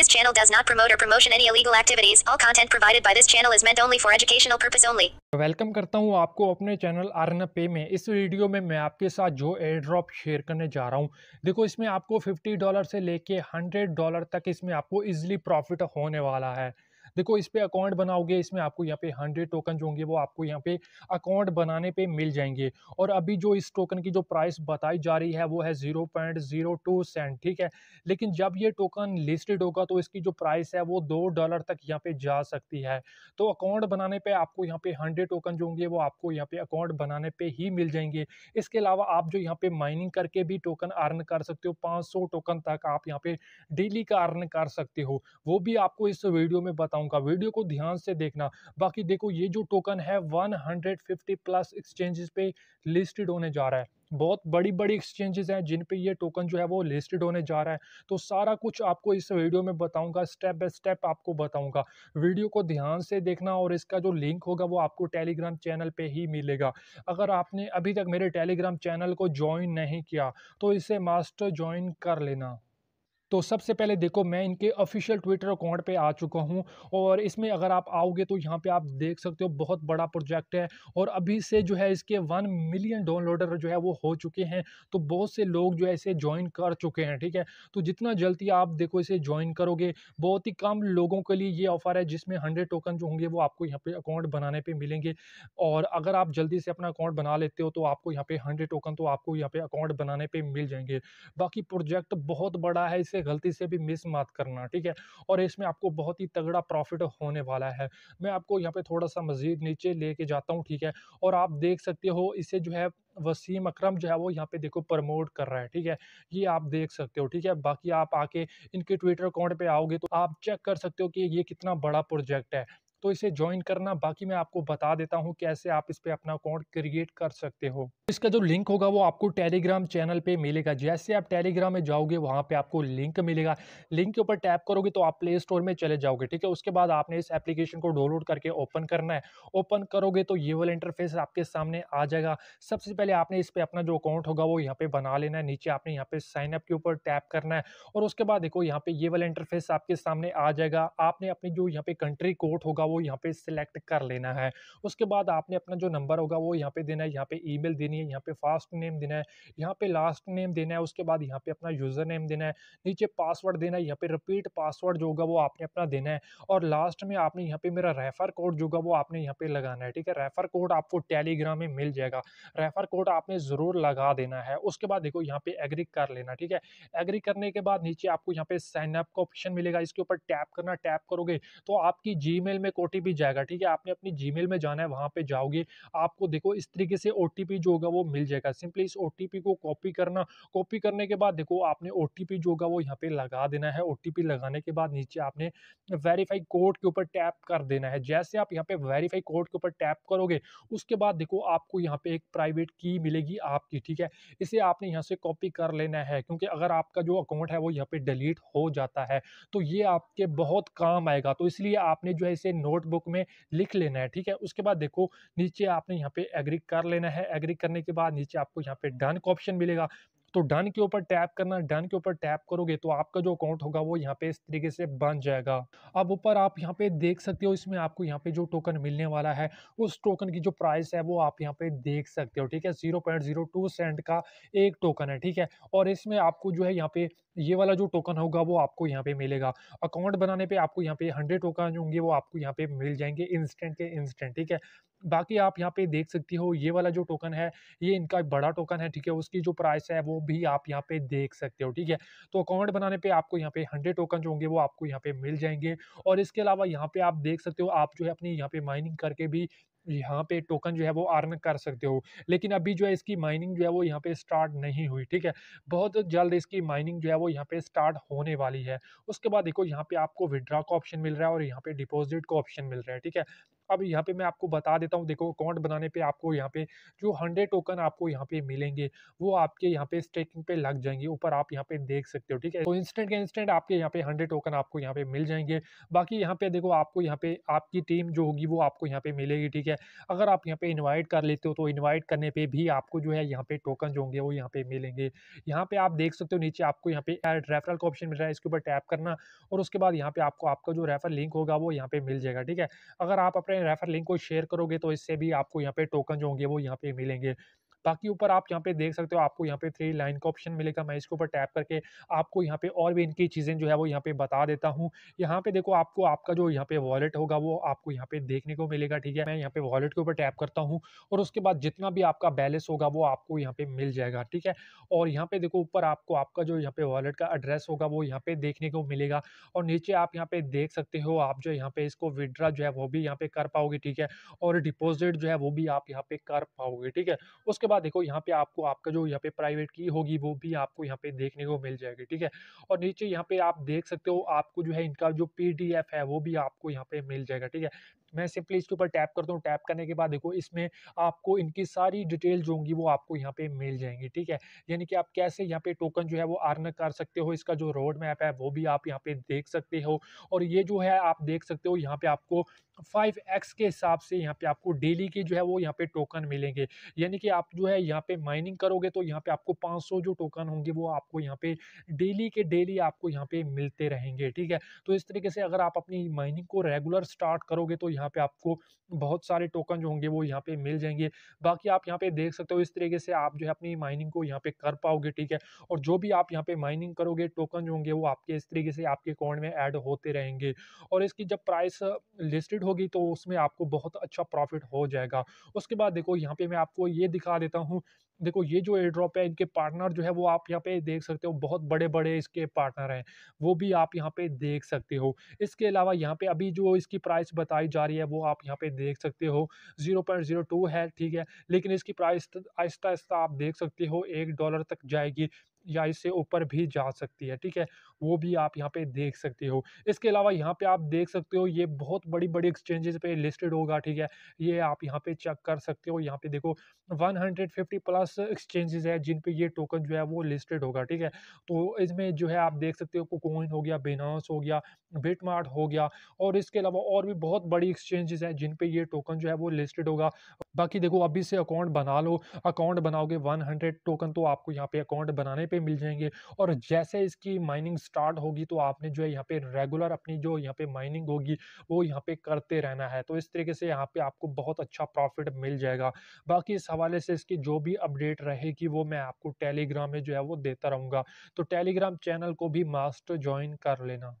This channel does not promote or promotion any illegal activities. All content provided by this channel is meant only for educational purpose only. Welcome करता हूं आपको अपने channel Aarna पे में इस video में मैं आपके साथ जो एयर ड्रॉप शेयर करने जा रहा हूं देखो इसमें आपको 50 डॉलर से लेके 100 डॉलर तक इसमें आपको इजीली प्रॉफिट होने वाला है देखो इस पर अकाउंट बनाओगे इसमें आपको यहाँ पे हंड्रेड टोकन जो होंगे वो आपको यहाँ पे अकाउंट बनाने पर मिल जाएंगे और अभी जो इस टोकन की जो प्राइस बताई जा रही है वो है zero point zero two cent ठीक है लेकिन जब ये टोकन लिस्टेड होगा तो इसकी जो प्राइस है वो दो डॉलर तक यहाँ पे जा सकती है तो अकाउंट बनाने पर आपको यहाँ पे हंड्रेड टोकन जो होंगे वो आपको यहाँ पे अकाउंट बनाने पर ही मिल जाएंगे इसके अलावा आप जो यहाँ पे माइनिंग करके भी टोकन अर्न कर सकते हो पाँच टोकन तक आप यहाँ पे डेली का अर्न कर सकते हो वो भी आपको इस वीडियो में बताऊँ कहूँगा वीडियो को ध्यान से देखना बाकी देखो ये जो टोकन है 150 प्लस एक्सचेंजेस पे लिस्टेड होने जा रहा है बहुत बड़ी बड़ी एक्सचेंजेस हैं जिन पे ये टोकन जो है वो लिस्टेड होने जा रहा है तो सारा कुछ आपको इस वीडियो में बताऊंगा स्टेप बाय स्टेप आपको बताऊंगा वीडियो को ध्यान से देखना और इसका जो लिंक होगा वो आपको टेलीग्राम चैनल पे ही मिलेगा अगर आपने अभी तक मेरे टेलीग्राम चैनल को ज्वाइन नहीं किया तो इसे मास्टर ज्वाइन कर लेना तो सबसे पहले देखो मैं इनके ऑफिशियल ट्विटर अकाउंट पे आ चुका हूँ और इसमें अगर आप आओगे तो यहाँ पे आप देख सकते हो बहुत बड़ा प्रोजेक्ट है और अभी से जो है इसके वन मिलियन डाउनलोडर जो है वो हो चुके हैं तो बहुत से लोग जो है इसे ज्वाइन कर चुके हैं ठीक है तो जितना जल्दी आप देखो इसे ज्वाइन करोगे बहुत ही कम लोगों के लिए ये ऑफ़र है जिसमें हंड्रेड टोकन जो होंगे वो आपको यहाँ पर अकाउंट बनाने पर मिलेंगे और अगर आप जल्दी से अपना अकाउंट बना लेते हो तो आपको यहाँ पर हंड्रेड टोकन तो आपको यहाँ पर अकाउंट बनाने पर मिल जाएंगे बाकी प्रोजेक्ट बहुत बड़ा है इसे है गलती से भी मिस मत करना ठीक है और इसमें आपको बहुत ही तगड़ा प्रॉफिट होने वाला है मैं आपको यहाँ पे थोड़ा सा मज़ीद नीचे लेके जाता हूँ ठीक है और आप देख सकते हो इसे जो है वसीम अकरम जो है वो यहाँ पे देखो प्रमोट कर रहा है ठीक है ये आप देख सकते हो ठीक है बाकी आप आके इनके ट्विटर अकाउंट पे आओगे तो आप चेक कर सकते हो कि ये कितना बड़ा प्रोजेक्ट है तो इसे ज्वाइन करना बाकी मैं आपको बता देता हूँ कैसे आप इस पर अपना अकाउंट क्रिएट कर सकते हो इसका जो लिंक होगा वो आपको टेलीग्राम चैनल पे मिलेगा जैसे आप टेलीग्राम में जाओगे वहाँ पे आपको लिंक मिलेगा लिंक के ऊपर टैप करोगे तो आप प्ले स्टोर में चले जाओगे ठीक है उसके बाद आपने इस एप्लीकेशन को डाउनलोड करके ओपन करना है ओपन करोगे तो ये वाला इंटरफेस आपके सामने आ जाएगा सबसे पहले आपने इस पर अपना जो अकाउंट होगा वो यहाँ पे बना लेना है नीचे आपने यहाँ पे साइनअप के ऊपर टैप करना है और उसके बाद देखो यहाँ पे ये वाला इंटरफेस आपके सामने आ जाएगा आपने अपनी जो यहाँ पे कंट्री कोड होगा वो यहाँ पे सिलेक्ट कर लेना है उसके बाद आपने अपना जो नंबर होगा वो यहाँ पे देना है यहाँ पे ई देनी है यहाँ पे फास्ट नेम देना है यहाँ पे लास्ट नेम देना है उसके बाद यहाँ पे अपना यूज़र नेम देना है नीचे पासवर्ड देना है यहाँ पे रिपीट पासवर्ड जो होगा वो आपने अपना देना है और लास्ट में आपने यहाँ पे मेरा रेफ़र कोड जो होगा वो आपने यहाँ पे लगाना है ठीक है रेफ़र कोड आपको टेलीग्राम में मिल जाएगा रेफ़र कोड आपने ज़रूर लगा देना है उसके बाद देखो यहाँ पे एग्री कर लेना ठीक है एग्री करने के बाद नीचे आपको यहाँ पे साइनअप का ऑप्शन मिलेगा इसके ऊपर टैप करना टैप करोगे तो आपकी जी में ओ जाएगा ठीक है आपने अपनी जी में जाना है वहाँ पर जाओगे आपको देखो इस तरीके से ओ जो होगा होगा वो मिल जाएगा सिंपली इस ओ को कॉपी करना कॉपी करने के बाद देखो आपने ओ जो होगा वो यहाँ पे लगा देना है ओ लगाने के बाद नीचे आपने वेरीफाई कोड के ऊपर टैप कर देना है जैसे आप यहाँ पे वेरीफाई कोड के ऊपर टैप करोगे उसके बाद देखो आपको यहाँ पे एक प्राइवेट की मिलेगी आपकी ठीक है इसे आपने यहाँ से कॉपी कर लेना है क्योंकि अगर आपका जो अकाउंट है वो यहाँ पे डिलीट हो जाता है तो ये आपके बहुत काम आएगा तो इसलिए आपने जो है इसे नोटबुक में लिख लेना है ठीक है उसके बाद देखो नीचे आपने यहाँ पे एग्री कर लेना है एग्री करने करने के बाद नीचे आपको यहाँ पे डन का ऑप्शन मिलेगा तो डन के ऊपर टैप करना डन के ऊपर टैप करोगे तो आपका जो अकाउंट होगा वो यहाँ पे इस तरीके से बन जाएगा अब ऊपर आप यहाँ पे देख सकते हो इसमें आपको यहाँ पे जो टोकन मिलने वाला है उस टोकन की जो प्राइस है वो आप यहाँ पे देख सकते हो ठीक है zero point zero two cent का एक टोकन है ठीक है और इसमें आपको जो है यहाँ पे ये वाला जो टोकन होगा वो आपको यहाँ पे मिलेगा अकाउंट बनाने पे आपको यहाँ पे हंड्रेड टोकन होंगे वो आपको यहाँ पे मिल जाएंगे इंस्टेंट के इंस्टेंट ठीक है बाकी आप यहाँ पे देख सकती हो ये वाला जो टोकन है ये इनका बड़ा टोकन है ठीक है उसकी जो प्राइस है वो भी आप यहाँ पे देख सकते हो ठीक है तो अकाउंट बनाने पे आपको यहाँ पे हंड्रेड टोकन जो होंगे वो आपको यहाँ पे मिल जाएंगे और इसके अलावा यहाँ पे आप देख सकते हो आप जो है अपनी यहाँ पे माइनिंग करके भी यहाँ पे टोकन जो है वो अर्न कर सकते हो लेकिन अभी जो है इसकी माइनिंग जो है वो यहाँ पे स्टार्ट नहीं हुई ठीक है बहुत जल्द इसकी माइनिंग जो है वो यहाँ पे स्टार्ट होने वाली है उसके बाद देखो यहाँ पे आपको विड्रा का ऑप्शन मिल रहा है और यहाँ पे डिपॉजिट का ऑप्शन मिल रहा है ठीक है अब यहाँ पे मैं आपको बता देता हूँ देखो अकाउंट बनाने पे आपको यहाँ पे जो हंड्रेड टोकन आपको यहाँ पे मिलेंगे वो आपके यहाँ पे स्टेकिंग पे लग जाएंगे ऊपर आप यहाँ पे देख सकते हो ठीक है तो इंस्टेंट के इंस्टेंट आपके यहाँ पे हंड्रेड टोकन आपको यहाँ पे मिल जाएंगे बाकी यहाँ पे देखो आपको यहाँ पे आपकी टीम जो होगी वो आपको यहाँ पे मिलेगी ठीक है अगर आप यहाँ पे इन्वाइट कर लेते हो तो इन्वाइट करने पर भी आपको जो है यहाँ पे टोकन जो होंगे वो यहाँ पे मिलेंगे यहाँ पे आप देख सकते हो नीचे आपको यहाँ पे रेफरल का ऑप्शन मिल रहा है इसके ऊपर टैप करना और उसके बाद यहाँ पे आपको आपका जो रेफर लिंक होगा वो यहाँ पे मिल जाएगा ठीक है अगर आप अपने रेफर लिंक को शेयर करोगे तो इससे भी आपको यहाँ पे टोकन जो होंगे वो यहाँ पे मिलेंगे बाकी ऊपर आप यहाँ पे देख सकते हो आपको यहाँ पे थ्री लाइन का ऑप्शन मिलेगा मैं इसके ऊपर टैप करके आपको यहाँ पे और भी इनकी चीज़ें जो है वो यहाँ पे बता देता हूँ यहाँ पे देखो आपको आपका जो यहाँ पे वॉलेट होगा वो आपको यहाँ पे देखने को मिलेगा ठीक है मैं यहाँ पे वॉलेट के ऊपर टैप करता हूँ और उसके बाद जितना भी आपका बैलेंस होगा वो आपको यहाँ पे मिल जाएगा ठीक है और यहाँ पे देखो ऊपर आपको आपका जो यहाँ पे वॉलेट का एड्रेस होगा वो यहाँ पे देखने को मिलेगा और नीचे आप यहाँ पे देख सकते हो आप जो यहाँ पे इसको विदड्रा जो है वो भी यहाँ पे कर पाओगे ठीक है और डिपोजिट जो है वो भी आप यहाँ पे कर पाओगे ठीक है उसके बाद देखो यहाँ पे आपको आपका जो यहाँ पे प्राइवेट की होगी वो भी आपको यहाँ पे देखने को मिल जाएगी ठीक है और नीचे यहाँ पे आप देख सकते हो आपको जो है इनका जो पी है वो भी आपको यहाँ पे मिल जाएगा ठीक है मैं सिंपली इसके ऊपर टैप करता हूँ टैप करने के बाद देखो इसमें आपको इनकी सारी डिटेल जो होंगी वो आपको यहाँ पे मिल जाएंगी ठीक है यानी कि आप कैसे यहाँ पे टोकन जो है वो अर्न कर सकते हो इसका जो रोड मैप है वो भी आप यहाँ पे देख सकते हो और ये जो है आप देख सकते हो यहाँ पे आपको फाइव एक्स के हिसाब से यहाँ पे आपको डेली के जो है वो यहाँ पे टोकन मिलेंगे यानी कि आप जो है यहाँ पे माइनिंग करोगे तो यहाँ पे आपको 500 जो टोकन होंगे वो आपको यहाँ पे डेली के डेली आपको यहाँ पे मिलते रहेंगे ठीक है तो इस तरीके से अगर आप अपनी माइनिंग को रेगुलर स्टार्ट करोगे तो यहाँ पे आपको बहुत सारे टोकन जो होंगे वो यहाँ पे मिल जाएंगे बाकी आप यहाँ पे देख सकते हो इस तरीके से आप जो है अपनी माइनिंग को यहाँ पे कर पाओगे ठीक है और जो भी आप यहाँ पे माइनिंग करोगे टोकन जो होंगे वो आपके इस तरीके से आपके अकाउंट में ऐड होते रहेंगे और इसकी जब प्राइस लिस्टेड होगी तो उसमें आपको बहुत अच्छा प्रॉफिट हो जाएगा उसके बाद देखो यहाँ पे मैं आपको ये दिखा देता हूँ देखो ये जो एयर ड्रॉप है इनके पार्टनर जो है वो आप यहाँ पे देख सकते हो बहुत बड़े बड़े इसके पार्टनर हैं वो भी आप यहाँ पे देख सकते हो इसके अलावा यहाँ पे अभी जो इसकी प्राइस बताई जा रही है वो आप यहाँ पे देख सकते हो ज़ीरो पॉइंट ज़ीरो टू है ठीक है लेकिन इसकी प्राइस आहिस्ता आहिस्ता आप देख सकते हो एक डॉलर तक जाएगी या इससे ऊपर भी जा सकती है ठीक है वो भी आप यहाँ पे देख सकते हो इसके अलावा यहाँ पे आप देख सकते हो ये बहुत बड़ी बड़ी एक्सचेंजेस पे लिस्टेड होगा ठीक है ये आप यहाँ पे चेक कर सकते हो यहाँ पे देखो 150 प्लस एक्सचेंजेस है जिन पे ये टोकन जो है वो लिस्टेड होगा ठीक है तो इसमें जो है आप देख सकते हो कोकोइन हो गया बेनास हो गया बिटमार्ट हो गया और इसके अलावा और भी बहुत बड़ी एक्सचेंजेस है जिन पे ये टोकन जो है वो लिस्टेड होगा बाकी देखो अभी से अकाउंट बना लो अकाउंट बनाओगे 100 टोकन तो आपको यहाँ पे अकाउंट बनाने पे मिल जाएंगे और जैसे इसकी माइनिंग स्टार्ट होगी तो आपने जो है यहाँ पे रेगुलर अपनी जो यहाँ पे माइनिंग होगी वो यहाँ पे करते रहना है तो इस तरीके से यहाँ पे आपको बहुत अच्छा प्रॉफिट मिल जाएगा बाकी इस हवाले से इसकी जो भी अपडेट रहेगी वो मैं आपको टेलीग्राम में जो है वो देता रहूँगा तो टेलीग्राम चैनल को भी मास्टर ज्वाइन कर लेना